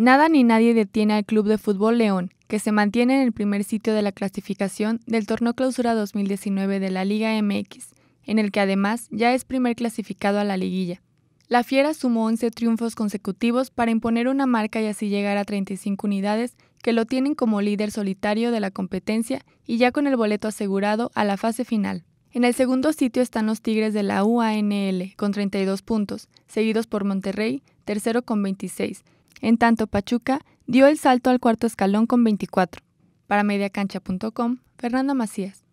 Nada ni nadie detiene al Club de Fútbol León, que se mantiene en el primer sitio de la clasificación del torneo Clausura 2019 de la Liga MX, en el que además ya es primer clasificado a la liguilla. La Fiera sumó 11 triunfos consecutivos para imponer una marca y así llegar a 35 unidades que lo tienen como líder solitario de la competencia y ya con el boleto asegurado a la fase final. En el segundo sitio están los Tigres de la UANL con 32 puntos, seguidos por Monterrey, tercero con 26, en tanto, Pachuca dio el salto al cuarto escalón con 24. Para mediacancha.com, Fernando Macías.